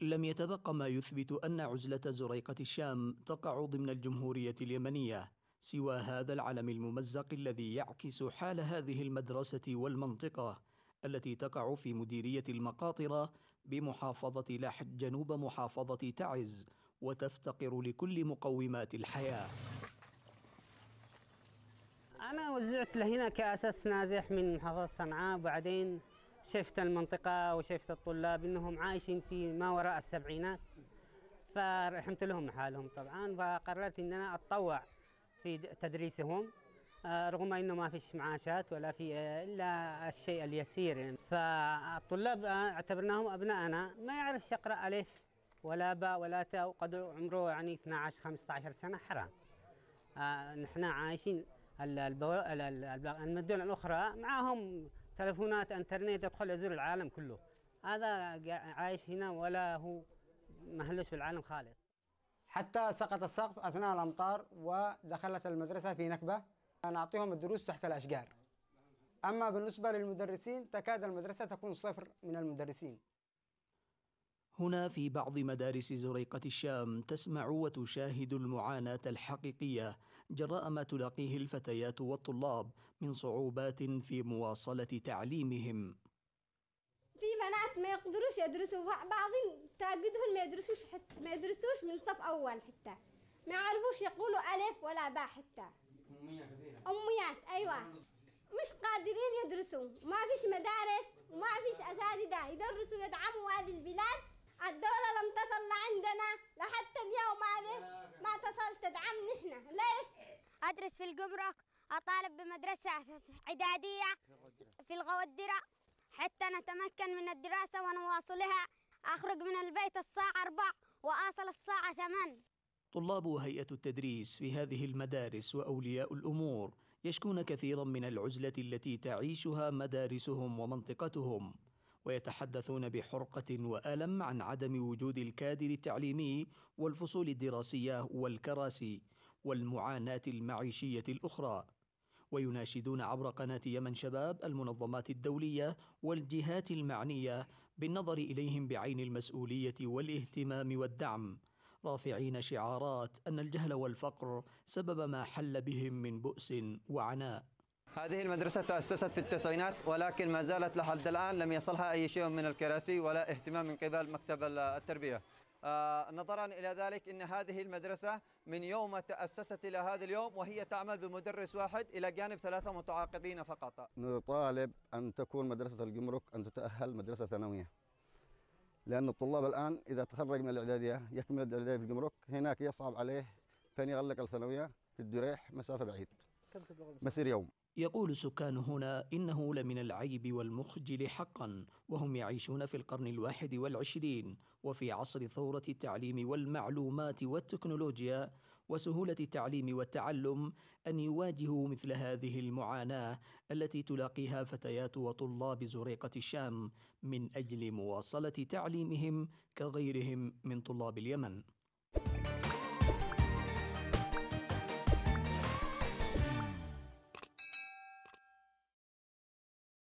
لم يتبق ما يثبت أن عزلة زريقة الشام تقع ضمن الجمهورية اليمنية سوى هذا العلم الممزق الذي يعكس حال هذه المدرسة والمنطقة التي تقع في مديرية المقاطرة بمحافظة لحج جنوب محافظة تعز وتفتقر لكل مقومات الحياة أنا وزعت لهنا كأساس نازح من محافظة صنعاء بعدين شفت المنطقة وشفت الطلاب أنهم عايشين في ما وراء السبعينات فرحمت لهم حالهم طبعا فقررت أن أنا أتطوع في تدريسهم آه، رغم أنه ما فيش معاشات ولا في آه، إلا الشيء اليسير يعني. فالطلاب آه، اعتبرناهم أبنائنا ما يعرفش يقرأ ألف ولا باء ولا تاء وقد عمره يعني 12 15 سنة حرام نحن عايشين المدن الأخرى معهم تلفونات انترنت يدخل يزور العالم كله هذا عايش هنا ولا هو مهلش في العالم خالص حتى سقط السقف اثناء الامطار ودخلت المدرسه في نكبه نعطيهم الدروس تحت الاشجار اما بالنسبه للمدرسين تكاد المدرسه تكون صفر من المدرسين هنا في بعض مدارس زريقه الشام تسمع وتشاهد المعاناه الحقيقيه جراء ما تلاقيه الفتيات والطلاب من صعوبات في مواصلة تعليمهم في بنات ما يقدروش يدرسوا بعضهم تجدهم ما يدرسوش حتى ما يدرسوش من صف أول حتى ما يعرفوش يقولوا ألف ولا باء حتى أميات أيوة مش قادرين يدرسوا ما فيش مدارس وما فيش أساتذة يدرسوا يدعموا هذه البلاد الدولة لم تصل لعندنا لحتى اليوم هذا ما تصلش تدعمني أدرس في الجمرك أطالب بمدرسة إعدادية في الغودرة حتى نتمكن من الدراسة ونواصلها أخرج من البيت الساعة أربع وأصل الساعة ثمان طلاب هيئة التدريس في هذه المدارس وأولياء الأمور يشكون كثيرا من العزلة التي تعيشها مدارسهم ومنطقتهم ويتحدثون بحرقة وألم عن عدم وجود الكادر التعليمي والفصول الدراسية والكراسي والمعاناة المعيشية الأخرى ويناشدون عبر قناة يمن شباب المنظمات الدولية والجهات المعنية بالنظر إليهم بعين المسؤولية والاهتمام والدعم رافعين شعارات أن الجهل والفقر سبب ما حل بهم من بؤس وعناء هذه المدرسة تأسست في التسعينات ولكن ما زالت لحد الآن لم يصلها أي شيء من الكراسي ولا اهتمام من قبل مكتب التربية آه، نظرا إلى ذلك أن هذه المدرسة من يوم تأسست إلى هذا اليوم وهي تعمل بمدرس واحد إلى جانب ثلاثة متعاقدين فقط نطالب أن تكون مدرسة الجمرك أن تتأهل مدرسة ثانوية لأن الطلاب الآن إذا تخرج من الإعدادية يكمل الإعدادية في الجمرك هناك يصعب عليه فإن يغلق الثانوية في الدريح مسافة بعيد مسير يوم يقول السكان هنا إنه لمن العيب والمخجل حقا وهم يعيشون في القرن الواحد والعشرين وفي عصر ثورة التعليم والمعلومات والتكنولوجيا وسهولة التعليم والتعلم أن يواجهوا مثل هذه المعاناة التي تلاقيها فتيات وطلاب زريقة الشام من أجل مواصلة تعليمهم كغيرهم من طلاب اليمن